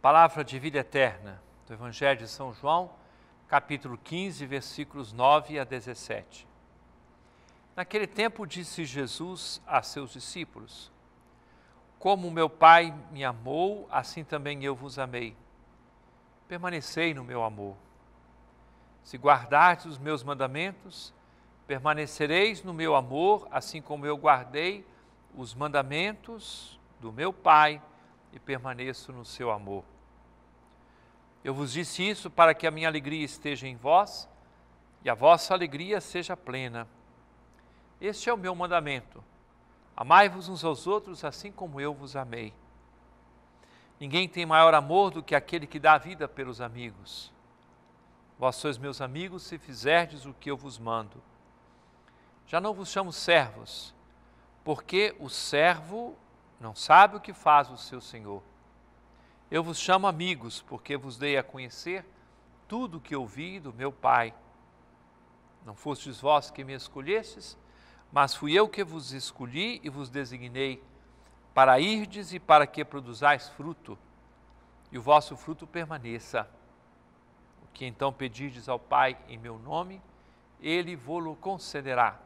Palavra de vida eterna do Evangelho de São João, capítulo 15, versículos 9 a 17. Naquele tempo disse Jesus a seus discípulos: Como meu Pai me amou, assim também eu vos amei. Permanecei no meu amor. Se guardardes os meus mandamentos, permanecereis no meu amor, assim como eu guardei os mandamentos do meu Pai e permaneço no seu amor. Eu vos disse isso para que a minha alegria esteja em vós e a vossa alegria seja plena. Este é o meu mandamento: amai-vos uns aos outros assim como eu vos amei. Ninguém tem maior amor do que aquele que dá a vida pelos amigos. Vós sois meus amigos se fizerdes o que eu vos mando. Já não vos chamo servos, porque o servo não sabe o que faz o seu Senhor. Eu vos chamo amigos, porque vos dei a conhecer tudo o que ouvi do meu Pai. Não fostes vós que me escolhestes, mas fui eu que vos escolhi e vos designei, para irdes e para que produzais fruto, e o vosso fruto permaneça. O que então pedirdes ao Pai em meu nome, ele vô-lo concederá.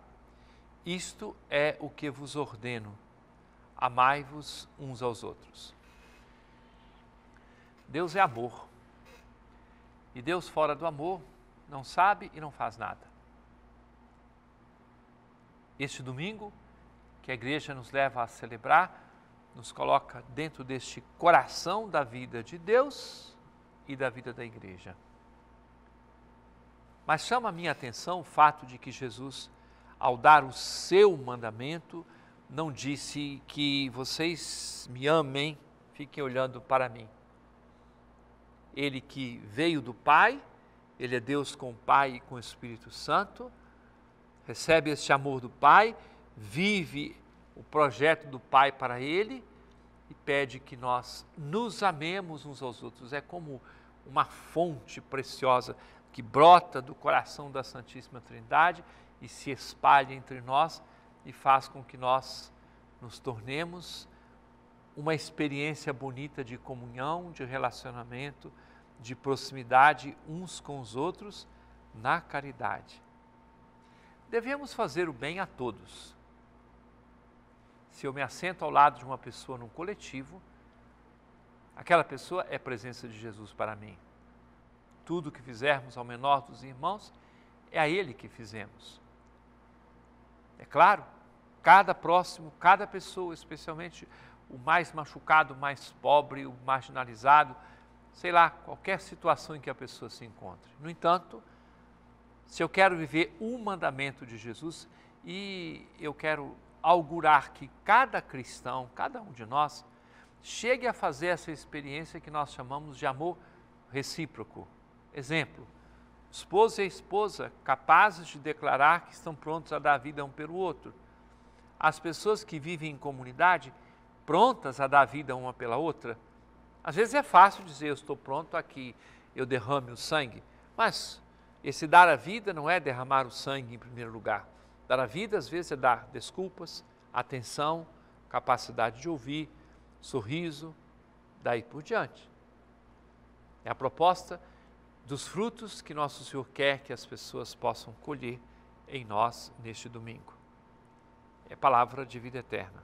Isto é o que vos ordeno amai-vos uns aos outros. Deus é amor. E Deus, fora do amor, não sabe e não faz nada. Este domingo, que a igreja nos leva a celebrar, nos coloca dentro deste coração da vida de Deus e da vida da igreja. Mas chama a minha atenção o fato de que Jesus, ao dar o seu mandamento, não disse que vocês me amem, fiquem olhando para mim. Ele que veio do Pai, ele é Deus com o Pai e com o Espírito Santo, recebe este amor do Pai, vive o projeto do Pai para ele e pede que nós nos amemos uns aos outros. É como uma fonte preciosa que brota do coração da Santíssima Trindade e se espalha entre nós e faz com que nós nos tornemos uma experiência bonita de comunhão, de relacionamento, de proximidade uns com os outros na caridade. Devemos fazer o bem a todos. Se eu me assento ao lado de uma pessoa num coletivo, aquela pessoa é presença de Jesus para mim. Tudo que fizermos ao menor dos irmãos é a ele que fizemos. É claro, cada próximo, cada pessoa, especialmente o mais machucado, o mais pobre, o marginalizado, sei lá, qualquer situação em que a pessoa se encontre. No entanto, se eu quero viver o mandamento de Jesus e eu quero augurar que cada cristão, cada um de nós, chegue a fazer essa experiência que nós chamamos de amor recíproco. Exemplo, esposo e a esposa capazes de declarar que estão prontos a dar vida um pelo outro. As pessoas que vivem em comunidade, prontas a dar vida uma pela outra. Às vezes é fácil dizer, eu estou pronto aqui eu derrame o sangue, mas esse dar a vida não é derramar o sangue em primeiro lugar. Dar a vida, às vezes, é dar desculpas, atenção, capacidade de ouvir, sorriso, daí por diante. É a proposta dos frutos que nosso Senhor quer que as pessoas possam colher em nós neste domingo. É palavra de vida eterna.